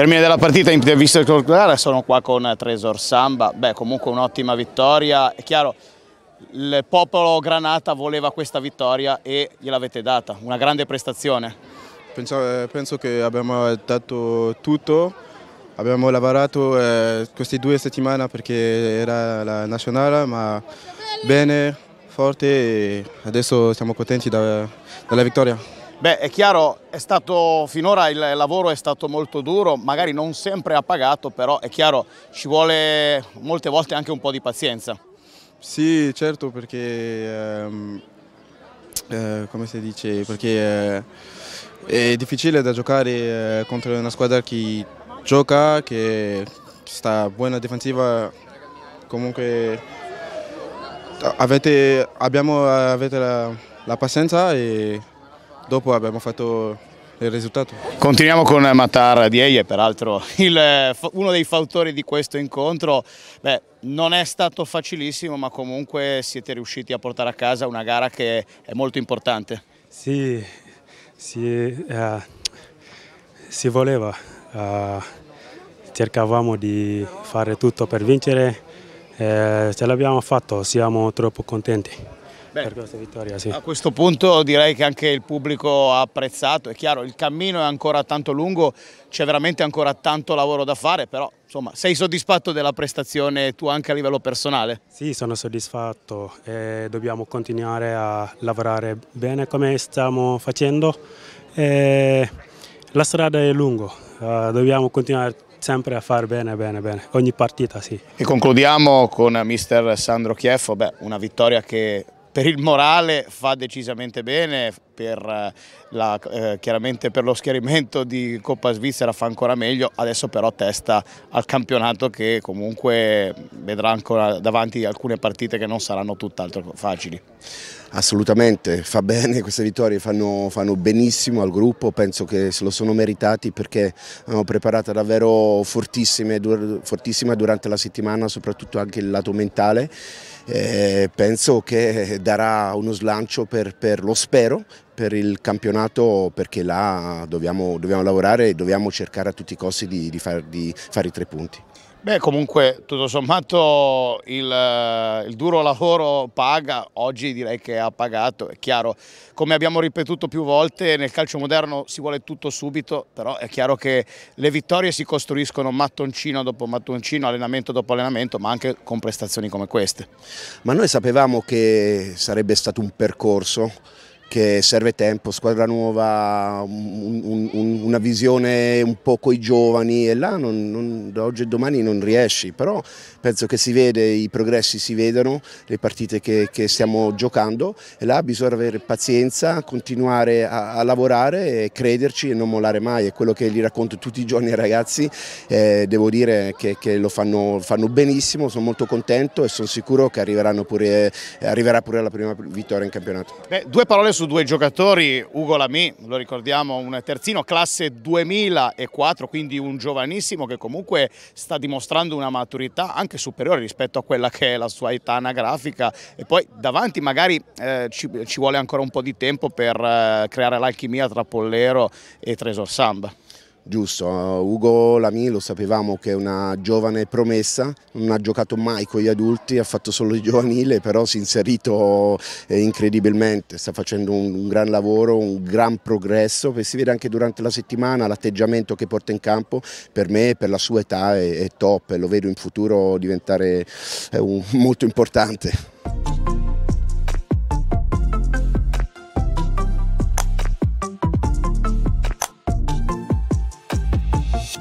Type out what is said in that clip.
Termine della partita, in intervista curriculare, sono qua con Tresor Samba, beh comunque un'ottima vittoria, è chiaro il popolo Granata voleva questa vittoria e gliel'avete data, una grande prestazione. Penso, eh, penso, che abbiamo dato tutto, abbiamo lavorato eh, queste due settimane perché era la nazionale, ma bene, forte e adesso siamo contenti da, della vittoria. Beh, è chiaro, è stato, finora il lavoro è stato molto duro, magari non sempre ha pagato, però è chiaro, ci vuole molte volte anche un po' di pazienza. Sì, certo, perché, ehm, eh, come si dice, perché eh, è difficile da giocare eh, contro una squadra che gioca, che sta buona difensiva, comunque avete, abbiamo, avete la, la pazienza e dopo abbiamo fatto il risultato. Continuiamo con Matar Dieye, peraltro il, eh, uno dei fautori di questo incontro. Beh, non è stato facilissimo, ma comunque siete riusciti a portare a casa una gara che è molto importante. Sì, sì eh, si voleva. Eh, cercavamo di fare tutto per vincere. Eh, ce l'abbiamo fatto, siamo troppo contenti. Beh, per questa vittoria. Sì. A questo punto direi che anche il pubblico ha apprezzato, è chiaro il cammino è ancora tanto lungo, c'è veramente ancora tanto lavoro da fare, però insomma sei soddisfatto della prestazione tu anche a livello personale? Sì, sono soddisfatto e dobbiamo continuare a lavorare bene come stiamo facendo. E la strada è lunga, eh, dobbiamo continuare sempre a far bene, bene, bene, ogni partita sì. E concludiamo con mister Sandro Chieffo, Beh, una vittoria che per il morale fa decisamente bene, per, la, eh, chiaramente per lo schierimento di Coppa Svizzera fa ancora meglio, adesso però testa al campionato che comunque vedrà ancora davanti alcune partite che non saranno tutt'altro facili. Assolutamente, fa bene, queste vittorie fanno, fanno, benissimo al gruppo, penso che se lo sono meritati perché hanno preparato davvero dur fortissima durante la settimana, soprattutto anche il lato mentale. Eh, penso che darà uno slancio per, per lo spero, per il campionato perché là dobbiamo, dobbiamo lavorare e dobbiamo cercare a tutti i costi di, di, far, di fare i tre punti. Beh, comunque, tutto sommato il, il, duro lavoro paga, oggi direi che ha pagato, è chiaro, come abbiamo ripetuto più volte, nel calcio moderno si vuole tutto subito, però è chiaro che le vittorie si costruiscono mattoncino dopo mattoncino, allenamento dopo allenamento, ma anche con prestazioni come queste. Ma noi sapevamo che sarebbe stato un percorso, che serve tempo, squadra nuova, un, un, un, una visione un po' coi giovani e là non, non, da oggi e domani non riesci, però penso che si vede, i progressi si vedono, le partite che, che stiamo giocando e là bisogna avere pazienza, continuare a, a, lavorare e crederci e non mollare mai, è quello che gli racconto tutti i giorni ai ragazzi, eh, devo dire che, che lo fanno, fanno, benissimo, sono molto contento e sono sicuro che pure, arriverà pure la prima vittoria in campionato. Beh, due parole su su due giocatori, Ugo Lamy, lo ricordiamo, un terzino, classe 2004, quindi un giovanissimo che comunque sta dimostrando una maturità anche superiore rispetto a quella che è la sua età anagrafica e poi davanti magari eh, ci, ci, vuole ancora un po' di tempo per eh, creare l'alchimia tra Pollero e Tresor Samba. Giusto, eh, Ugo Lami lo sapevamo che è una giovane promessa, non ha giocato mai con gli adulti, ha fatto solo il giovanile, però si è inserito eh, incredibilmente, sta facendo un, gran lavoro, un gran progresso si vede anche durante la settimana, l'atteggiamento che porta in campo per me e per la sua età è, top e lo vedo in futuro diventare eh, molto importante.